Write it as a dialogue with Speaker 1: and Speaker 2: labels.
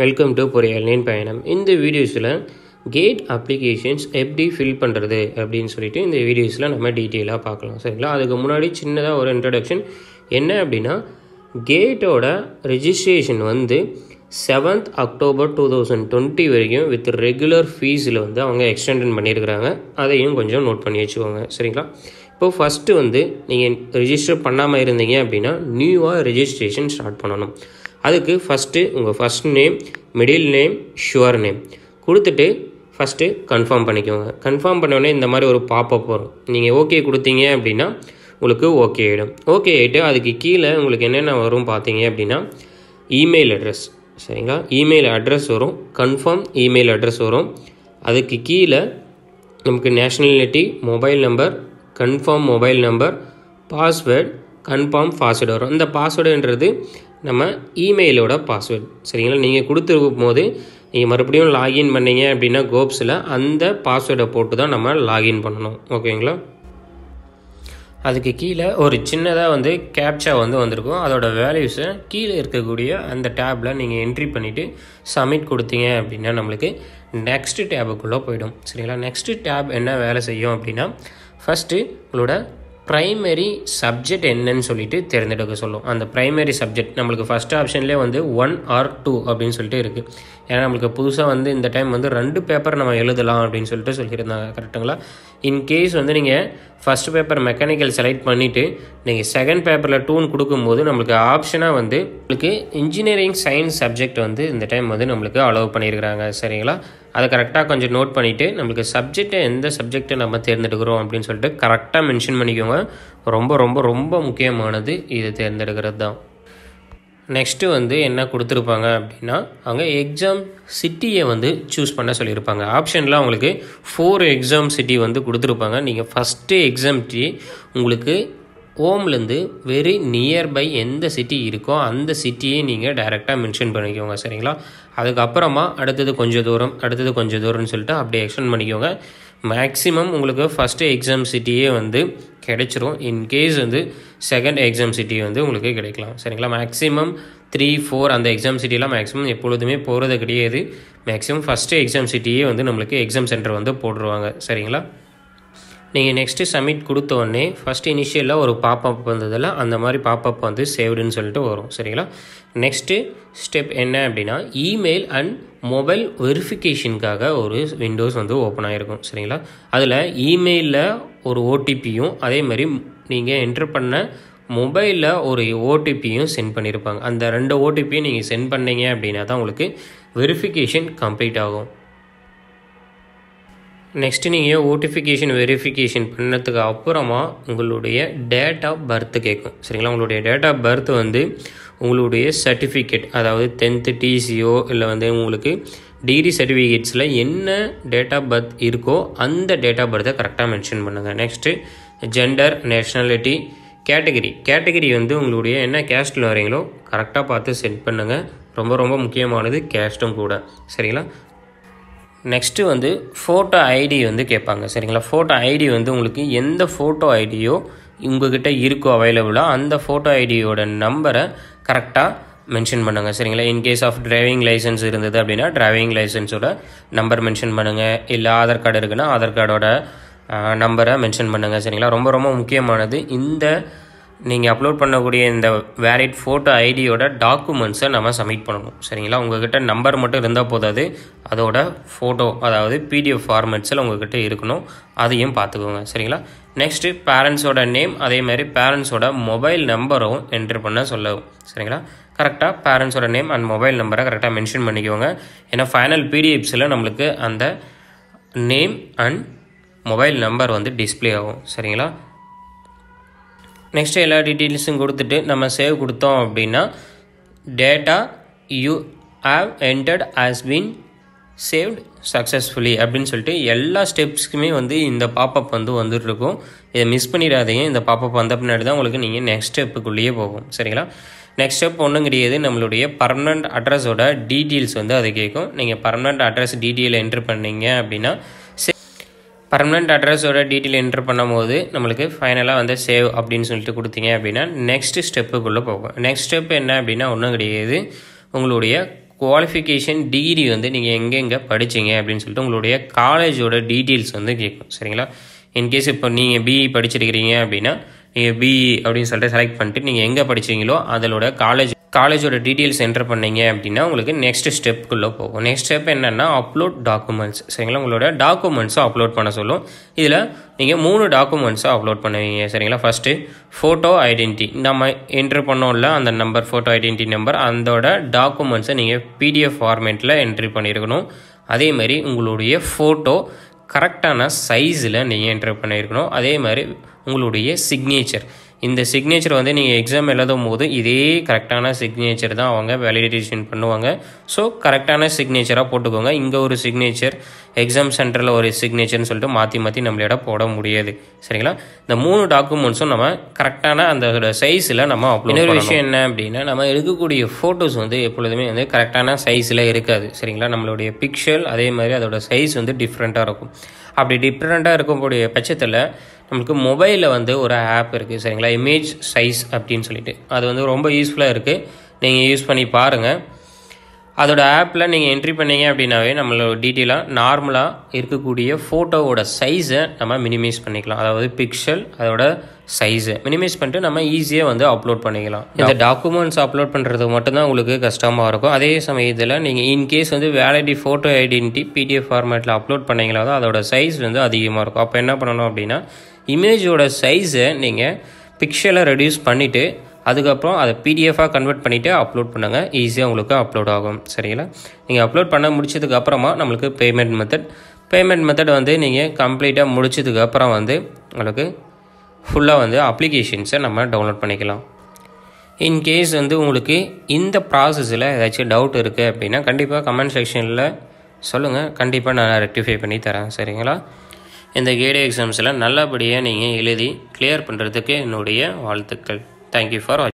Speaker 1: welcome to பொரியலின் பயணம் இந்த வீடியோஸில் கேட் அப்ளிகேஷன்ஸ் எப்படி ஃபில் பண்ணுறது அப்படின்னு சொல்லிட்டு இந்த வீடியோஸில் நம்ம டீட்டெயிலாக பார்க்கலாம் சரிங்களா அதுக்கு முன்னாடி சின்னதாக ஒரு இன்ட்ரடக்ஷன் என்ன அப்படின்னா கேட்டோட ரிஜிஸ்ட்ரேஷன் வந்து seventh October two thousand twenty வரைக்கும் வித் ரெகுலர் ஃபீஸில் வந்து அவங்க எக்ஸ்டெண்டன் பண்ணியிருக்கிறாங்க அதையும் கொஞ்சம் நோட் பண்ணி வச்சுக்கோங்க சரிங்களா இப்போ ஃபஸ்ட்டு வந்து நீங்கள் ரிஜிஸ்டர் பண்ணாமல் இருந்தீங்க அப்படின்னா நியூவாக ரிஜிஸ்ட்ரேஷன் ஸ்டார்ட் பண்ணணும் அதுக்கு ஃபஸ்ட்டு உங்கள் first name middle name surname கொடுத்துட்டு ஃபஸ்ட்டு கன்ஃபார்ம் பண்ணிக்கோங்க கன்ஃபார்ம் பண்ணோடனே இந்த மாதிரி ஒரு பாப்பப் வரும் நீங்கள் ஓகே கொடுத்தீங்க அப்படின்னா உங்களுக்கு ஓகே ஆகிடும் ஓகே ஆகிட்டு அதுக்கு கீழே உங்களுக்கு என்னென்ன வரும் பார்த்தீங்க அப்படின்னா இமெயில் அட்ரஸ் சரிங்களா இமெயில் அட்ரஸ் வரும் கன்ஃபார்ம் இமெயில் அட்ரஸ் வரும் அதுக்கு கீழே நமக்கு nationality mobile number confirm mobile number password confirm password வரும் இந்த பாஸ்வேர்டுன்றது நம்ம இமெயிலோட பாஸ்வேர்டு சரிங்களா நீங்கள் கொடுத்துருக்கும் போது நீங்கள் மறுபடியும் லாகின் பண்ணீங்க அப்படின்னா கோப்ஸில் அந்த பாஸ்வேர்டை போட்டு தான் நம்ம லாகின் பண்ணணும் ஓகேங்களா அதுக்கு கீழே ஒரு சின்னதாக வந்து கேப்சா வந்து வந்திருக்கும் அதோட வேல்யூஸை கீழே இருக்கக்கூடிய அந்த டேப்பில் நீங்கள் என்ட்ரி பண்ணிவிட்டு சப்மிட் கொடுத்தீங்க அப்படின்னா நம்மளுக்கு நெக்ஸ்ட்டு டேபுக்குள்ளே போயிடும் சரிங்களா நெக்ஸ்ட்டு டேப் என்ன வேலை செய்யும் அப்படின்னா ஃபஸ்ட்டு உங்களோட ப்ரைமரி சப்ஜெக்ட் என்னன்னு சொல்லிட்டு தேர்ந்தெடுக்க சொல்லும் அந்த ப்ரைமரி சப்ஜெக்ட் நம்மளுக்கு ஃபஸ்ட் ஆப்ஷன்லேயே வந்து ஒன் ஆர் டூ அப்படின்னு சொல்லிட்டு இருக்குது ஏன்னா நம்மளுக்கு புதுசாக வந்து இந்த டைம் வந்து ரெண்டு பேப்பர் நம்ம எழுதலாம் அப்படின்னு சொல்லிட்டு சொல்லியிருந்தாங்க கரெக்டுங்களா இன்கேஸ் வந்து நீங்கள் ஃபஸ்ட் பேப்பர் மெக்கானிக்கல் செலக்ட் பண்ணிவிட்டு நீங்கள் செகண்ட் பேப்பரில் டூன் கொடுக்கும்போது நம்மளுக்கு ஆப்ஷனாக வந்து உங்களுக்கு இன்ஜினியரிங் சயின்ஸ் சப்ஜெக்ட் வந்து இந்த டைம் வந்து நம்மளுக்கு அலோவ் பண்ணியிருக்கிறாங்க சரிங்களா அதை கரெக்டாக கொஞ்சம் நோட் பண்ணிவிட்டு நம்மளுக்கு சப்ஜெக்டை எந்த சப்ஜெக்டை நம்ம தேர்ந்தெடுக்கிறோம் அப்படின்னு சொல்லிட்டு கரெக்டாக மென்ஷன் பண்ணிக்கோங்க ரொம்ப ரொம்ப ரொம்ப முக்கியமானது இது தேர்ந்தெடுக்கிறது தான் நெக்ஸ்ட்டு வந்து என்ன கொடுத்துருப்பாங்க அப்படின்னா அங்கே எக்ஸாம் சிட்டியை வந்து சூஸ் பண்ண சொல்லியிருப்பாங்க ஆப்ஷன்லாம் அவங்களுக்கு ஃபோர் எக்ஸாம் சிட்டி வந்து கொடுத்துருப்பாங்க நீங்கள் ஃபஸ்ட்டு எக்ஸாம் சிட்டி உங்களுக்கு ஓம்லேருந்து வெரி நியர்பை எந்த சிட்டி இருக்கோ அந்த சிட்டியே நீங்கள் டைரெக்டாக மென்ஷன் பண்ணிக்கோங்க சரிங்களா அதுக்கப்புறமா அடுத்தது கொஞ்சம் தூரம் அடுத்தது கொஞ்சம் தூரம்னு சொல்லிட்டு அப்படியே எக்ஸ்டெண்ட் பண்ணிக்கோங்க மேக்ஸிமம் உங்களுக்கு ஃபஸ்ட்டு எக்ஸாம் சிட்டியே வந்து கிடைச்சிரும் இன்கேஸ் வந்து செகண்ட் எக்ஸாம் சிட்டி வந்து உங்களுக்கு கிடைக்கலாம் சரிங்களா மேக்ஸிமம் த்ரீ ஃபோர் அந்த எக்ஸாம் சிட்டிலாம் மேக்ஸிமம் எப்பொழுதுமே போகிறது கிடையாது மேக்ஸிமம் ஃபஸ்ட்டு எக்ஸாம் சிட்டியே வந்து நம்மளுக்கு எக்ஸாம் சென்டர் வந்து போட்டுருவாங்க சரிங்களா நீங்கள் நெக்ஸ்ட்டு சப்மிட் கொடுத்தோடனே ஃபஸ்ட் இனிஷியலாக ஒரு பாப்பப் வந்ததில் அந்த மாதிரி பாப்பப் வந்து சேவ்டுன்னு சொல்லிட்டு வரும் சரிங்களா நெக்ஸ்ட்டு ஸ்டெப் என்ன அப்படின்னா இமெயில் அண்ட் மொபைல் வெரிஃபிகேஷனுக்காக ஒரு விண்டோஸ் வந்து ஓப்பன் ஆகிருக்கும் சரிங்களா அதில் இமெயிலில் ஒரு ஓடிபியும் அதே மாதிரி நீங்கள் என்டர் பண்ண மொபைலில் ஒரு ஓடிபியும் சென்ட் பண்ணியிருப்பாங்க அந்த ரெண்டு ஓடிபியும் நீங்கள் சென்ட் பண்ணீங்க அப்படின்னா தான் உங்களுக்கு வெரிஃபிகேஷன் கம்ப்ளீட் ஆகும் நெக்ஸ்ட்டு நீங்கள் ஓட்டிஃபிகேஷன் வெரிஃபிகேஷன் பண்ணதுக்கு அப்புறமா உங்களுடைய டேட் ஆஃப் பர்த் கேட்கும் சரிங்களா உங்களுடைய டேட் ஆஃப் பர்த் வந்து உங்களுடைய சர்டிஃபிகேட் அதாவது டென்த்து டிசிஓ இல்லை வந்து உங்களுக்கு டிகிரி சர்டிஃபிகேட்ஸில் என்ன டேட் ஆஃப் பர்த் இருக்கோ அந்த டேட் ஆஃப் பர்த்தை கரெக்டாக மென்ஷன் பண்ணுங்கள் next gender nationality category category வந்து உங்களுடைய என்ன கேஸ்ட்டில் வரீங்களோ கரெக்டாக பார்த்து செட் பண்ணுங்கள் ரொம்ப ரொம்ப முக்கியமானது கேஸ்ட்டும் கூட சரிங்களா நெக்ஸ்ட்டு வந்து ஃபோட்டோ ஐடி வந்து கேட்பாங்க சரிங்களா ஃபோட்டோ ஐடி வந்து உங்களுக்கு எந்த ஃபோட்டோ ஐடியோ உங்ககிட்ட இருக்கோ அவைலபிளாக அந்த ஃபோட்டோ ஐடியோட நம்பரை கரெக்டாக மென்ஷன் பண்ணுங்கள் சரிங்களா in case of driving licence இருந்தது அப்படின்னா டிரைவிங் லைசன்ஸோட நம்பர் மென்ஷன் பண்ணுங்கள் இல்லை ஆதார் கார்டு இருக்குன்னா ஆதார் கார்டோட நம்பரை மென்ஷன் பண்ணுங்கள் சரிங்களா ரொம்ப ரொம்ப முக்கியமானது இந்த நீங்கள் அப்லோட் பண்ணக்கூடிய இந்த வேலிட் ஃபோட்டோ ஐடியோட டாக்குமெண்ட்ஸை நம்ம சப்மிட் பண்ணணும் சரிங்களா உங்கள்கிட்ட நம்பர் மட்டும் இருந்தால் போதாது அதோட ஃபோட்டோ அதாவது பிடிஎஃப் ஃபார்மேட்ஸில் உங்கள்கிட்ட இருக்கணும் அதையும் பார்த்துக்கோங்க சரிங்களா நெக்ஸ்ட்டு பேரண்ட்ஸோட நேம் அதே மாதிரி பேரண்ட்ஸோட மொபைல் நம்பரும் என்ட்ரு பண்ண சொல்லவும் சரிங்களா கரெக்டாக பேரண்ட்ஸோட நேம் அண்ட் மொபைல் நம்பரை கரெக்டாக மென்ஷன் பண்ணிக்கோங்க ஏன்னா ஃபைனல் பிடிஎஃப்ஸில் நம்மளுக்கு அந்த நேம் அண்ட் மொபைல் நம்பர் வந்து டிஸ்பிளே ஆகும் சரிங்களா நெக்ஸ்ட்டு எல்லா டீட்டெயில்ஸும் கொடுத்துட்டு நம்ம சேவ் கொடுத்தோம் அப்படின்னா data you have entered has been saved successfully அப்படின்னு சொல்லிட்டு எல்லா ஸ்டெப்ஸ்க்குமே வந்து இந்த பாப்பப் வந்து வந்துட்டு இதை மிஸ் பண்ணிடாதீங்க இந்த பாப்பப் வந்த பின்னாடி தான் உங்களுக்கு நீங்கள் நெக்ஸ்ட் ஸ்டெப்புக்குள்ளேயே போகும் சரிங்களா நெக்ஸ்ட் ஸ்டெப் ஒன்றும் கிடையாது நம்மளுடைய பர்மனண்ட் அட்ரஸோட டீட்டெயில்ஸ் வந்து அது கேட்கும் நீங்கள் பர்மனண்ட் அட்ரஸ் டீட்டெயில் என்ட்ரு பண்ணீங்க அப்படின்னா பர்மனெண்ட் அட்ரஸோட டீட்டெயில் என்ட்ரு பண்ணும்போது நம்மளுக்கு ஃபைனலாக வந்து சேவ் அப்படின்னு சொல்லிட்டு கொடுத்தீங்க அப்படின்னா நெக்ஸ்ட் ஸ்டெப்புக்குள்ளே போகும் நெக்ஸ்ட் ஸ்டெப் என்ன அப்படின்னா ஒன்றும் கிடையாது உங்களுடைய குவாலிஃபிகேஷன் டிகிரி வந்து நீங்கள் எங்கெங்கே படித்தீங்க அப்படின்னு சொல்லிட்டு உங்களுடைய காலேஜோட டீட்டெயில்ஸ் வந்து கேட்கும் சரிங்களா இன்கேஸ் இப்போ நீங்கள் பிஇ e படிச்சிருக்கிறீங்க அப்படின்னா நீங்கள் பிஇ அப்படின்னு சொல்லிட்டு செலக்ட் பண்ணிட்டு நீங்கள் எங்கே படிச்சீங்களோ அதோட காலேஜ் காலேஜோட டீட்டெயில்ஸ் என்டர் பண்ணீங்க அப்படின்னா உங்களுக்கு நெக்ஸ்ட் ஸ்டெப்புக்குள்ளே போகும் நெக்ஸ்ட் ஸ்டெப் என்னென்னா அப்லோட் டாக்குமெண்ட்ஸ் சரிங்களா உங்களோட டாக்குமெண்ட்ஸும் அப்லோட் பண்ண சொல்லும் இதில் நீங்கள் மூணு டாக்குமெண்ட்ஸும் அப்லோட் பண்ணுவீங்க சரிங்களா ஃபஸ்ட்டு ஃபோட்டோ ஐடென்டி நம்ம என்ட்ரு பண்ணோம்ல அந்த நம்பர் ஃபோட்டோ ஐடென்டி நம்பர் அதோட டாக்குமெண்ட்ஸை நீங்கள் பிடிஎஃப் ஃபார்மேட்டில் என்ட்ரி பண்ணியிருக்கணும் மாதிரி உங்களுடைய ஃபோட்டோ கரெக்டான சைஸில் நீங்கள் என்டர் பண்ணியிருக்கணும் அதே மாதிரி உங்களுடைய சிக்னேச்சர் இந்த சிக்னேச்சர் வந்து நீங்கள் எக்ஸாம் எழுதும் போது இதே கரெக்டான சிக்னேச்சர் தான் அவங்க வேலிடேஷன் பண்ணுவாங்க ஸோ கரெக்டான சிக்னேச்சராக போட்டுக்கோங்க இங்கே ஒரு சிக்னேச்சர் எக்ஸாம் சென்டரில் ஒரு சிக்னேச்சர்னு சொல்லிட்டு மாற்றி மாற்றி நம்மளோட போட முடியாது சரிங்களா இந்த மூணு டாக்குமெண்ட்ஸும் நம்ம கரெக்டான அந்த சைஸில் நம்ம இன்னொரு விஷயம் என்ன அப்படின்னா நம்ம எடுக்கக்கூடிய ஃபோட்டோஸ் வந்து எப்பொழுதுமே வந்து கரெக்டான சைஸில் இருக்காது சரிங்களா நம்மளுடைய பிக்சல் அதே மாதிரி அதோட சைஸ் வந்து டிஃப்ரெண்ட்டாக இருக்கும் அப்படி டிஃப்ரெண்ட்டாக இருக்கக்கூடிய பட்சத்தில் நம்மளுக்கு மொபைலில் வந்து ஒரு ஆப் இருக்குது சரிங்களா இமேஜ் சைஸ் அப்படின்னு சொல்லிட்டு அது வந்து ரொம்ப யூஸ்ஃபுல்லாக இருக்குது நீங்கள் யூஸ் பண்ணி பாருங்கள் அதோட ஆப்பில் நீங்கள் என்ட்ரி பண்ணீங்க அப்படின்னாவே நம்மளோட டீட்டெயிலாக நார்மலாக இருக்கக்கூடிய ஃபோட்டோவோட சைஸை நம்ம மினிமைஸ் பண்ணிக்கலாம் அதாவது பிக்சல் அதோட சைஸு மினிமைஸ் பண்ணிட்டு நம்ம ஈஸியாக வந்து அப்லோட் பண்ணிக்கலாம் இந்த டாக்குமெண்ட்ஸ் அப்லோட் பண்ணுறது மட்டும்தான் உங்களுக்கு கஷ்டமாக இருக்கும் அதே சமயத்தில் நீங்கள் இன்கேஸ் வந்து வேலிடி ஃபோட்டோ ஐடென்டிட்டி பிடிஎஃப் ஃபார்மேட்டில் அப்லோட் பண்ணிங்களா தான் அதோட சைஸ் வந்து அதிகமாக இருக்கும் அப்போ என்ன பண்ணணும் அப்படின்னா இமேஜோட சைஸை நீங்கள் பிக்சரில் ரெடியூஸ் பண்ணிவிட்டு அதுக்கப்புறம் அதை பிடிஎஃபாக கன்வெர்ட் பண்ணிவிட்டு அப்லோட் பண்ணுங்கள் ஈஸியாக உங்களுக்கு அப்லோட் ஆகும் சரிங்களா நீங்கள் அப்லோட் பண்ண முடிச்சதுக்கப்புறமா நம்மளுக்கு பேமெண்ட் மெத்தட் பேமெண்ட் மெத்தட் வந்து நீங்கள் கம்ப்ளீட்டாக முடிச்சதுக்கப்புறம் வந்து உங்களுக்கு ஃபுல்லாக வந்து அப்ளிகேஷன்ஸை நம்ம டவுன்லோட் பண்ணிக்கலாம் இன்கேஸ் வந்து உங்களுக்கு இந்த ப்ராசஸில் ஏதாச்சும் டவுட் இருக்குது அப்படின்னா கண்டிப்பாக கமெண்ட் செக்ஷனில் சொல்லுங்கள் கண்டிப்பாக நான் ரெக்டிஃபை பண்ணி தரேன் சரிங்களா இந்த கேடு எக்ஸாம்ஸில் நல்லபடியாக நீங்கள் எழுதி கிளியர் பண்ணுறதுக்கு என்னுடைய வாழ்த்துக்கள் தேங்க்யூ ஃபார் வாட்சிங்